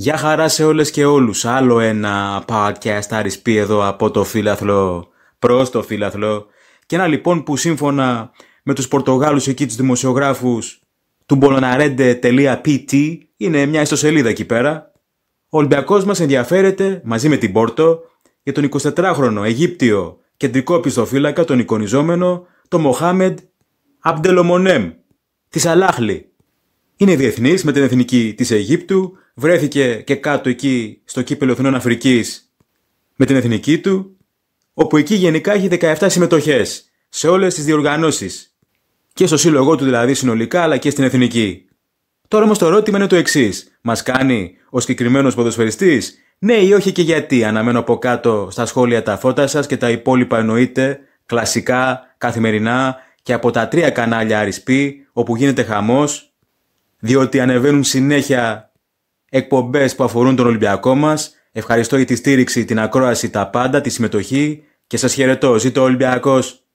Γεια χαρά σε όλες και όλους. Άλλο ένα podcast αρισπή εδώ από το φύλαθλο προς το φύλαθλο. Και ένα λοιπόν που σύμφωνα με τους Πορτογάλους εκεί τους δημοσιογράφους του bolonarende.pt είναι μια ιστοσελίδα εκεί πέρα. Ο Ολυμπιακός μας ενδιαφέρεται μαζί με την Πόρτο για τον 24χρονο Αιγύπτιο κεντρικό πιστοφύλακα τον εικονιζόμενο το Μοχάμεντ Αμπτελομονέμ της Αλάχλη είναι διεθνής με την εθνική της Αιγύπτου. Βρέθηκε και κάτω εκεί στο κύπελο Εθνών Αφρικής με την εθνική του. Όπου εκεί γενικά έχει 17 συμμετοχές σε όλες τις διοργανώσεις. Και στο σύλλογό του δηλαδή συνολικά, αλλά και στην εθνική. Τώρα όμως το ερώτημα είναι το εξής. Μας κάνει ο συγκεκριμένος ποδοσφαιριστής ναι ή όχι και γιατί. Αναμένω από κάτω στα σχόλια τα φώτα σας και τα υπόλοιπα εννοείται κλασικά, καθημερινά και από τα τρία κανάλια RSP όπου γίνεται χαμός διότι ανεβαίνουν συνέχεια εκπομπές που αφορούν τον Ολυμπιακό μας. Ευχαριστώ για τη στήριξη, την ακρόαση, τα πάντα, τη συμμετοχή και σας χαιρετώ. Ζήτω Ολυμπιακός!